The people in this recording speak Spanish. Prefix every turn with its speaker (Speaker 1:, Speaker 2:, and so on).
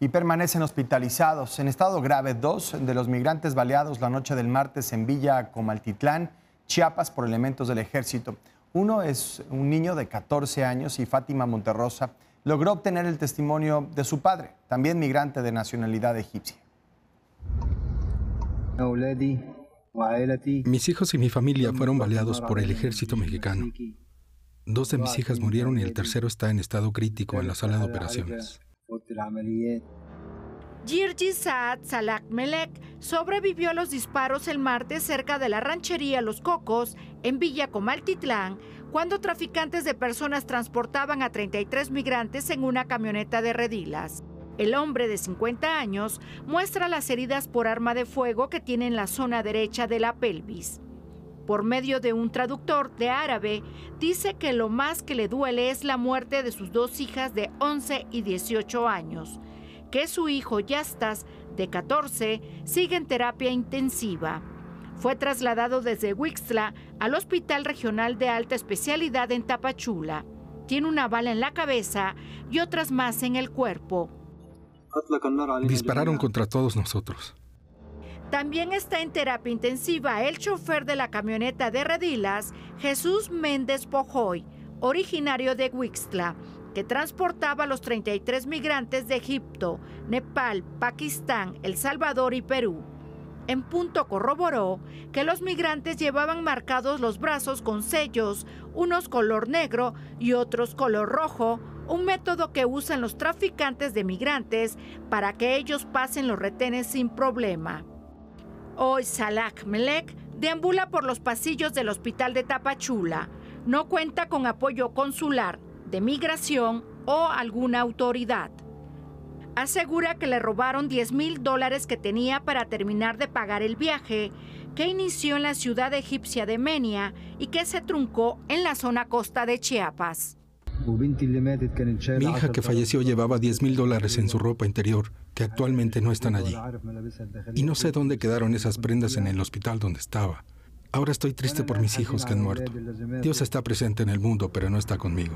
Speaker 1: y permanecen hospitalizados. En estado grave, dos de los migrantes baleados la noche del martes en Villa Comaltitlán, Chiapas, por elementos del ejército. Uno es un niño de 14 años y Fátima Monterrosa logró obtener el testimonio de su padre, también migrante de nacionalidad egipcia. Mis hijos y mi familia fueron baleados por el ejército mexicano. Dos de mis hijas murieron y el tercero está en estado crítico en la sala de operaciones.
Speaker 2: Girgi Saad Salak Melek sobrevivió a los disparos el martes cerca de la ranchería Los Cocos, en Villa Comaltitlán, cuando traficantes de personas transportaban a 33 migrantes en una camioneta de redilas. El hombre de 50 años muestra las heridas por arma de fuego que tiene en la zona derecha de la pelvis por medio de un traductor de árabe, dice que lo más que le duele es la muerte de sus dos hijas de 11 y 18 años, que su hijo Yastas, de 14, sigue en terapia intensiva. Fue trasladado desde wixla al Hospital Regional de Alta Especialidad en Tapachula. Tiene una bala en la cabeza y otras más en el cuerpo.
Speaker 1: Dispararon contra todos nosotros.
Speaker 2: También está en terapia intensiva el chofer de la camioneta de Redilas, Jesús Méndez Pojoy, originario de Huixtla, que transportaba a los 33 migrantes de Egipto, Nepal, Pakistán, El Salvador y Perú. En punto corroboró que los migrantes llevaban marcados los brazos con sellos, unos color negro y otros color rojo, un método que usan los traficantes de migrantes para que ellos pasen los retenes sin problema. Hoy Salak Melek deambula por los pasillos del hospital de Tapachula. No cuenta con apoyo consular, de migración o alguna autoridad. Asegura que le robaron 10 mil dólares que tenía para terminar de pagar el viaje, que inició en la ciudad egipcia de Menia y que se truncó en la zona costa de Chiapas.
Speaker 1: Mi hija que falleció llevaba 10 mil dólares en su ropa interior, que actualmente no están allí. Y no sé dónde quedaron esas prendas en el hospital donde estaba. Ahora estoy triste por mis hijos que han muerto. Dios está presente en el mundo, pero no está conmigo.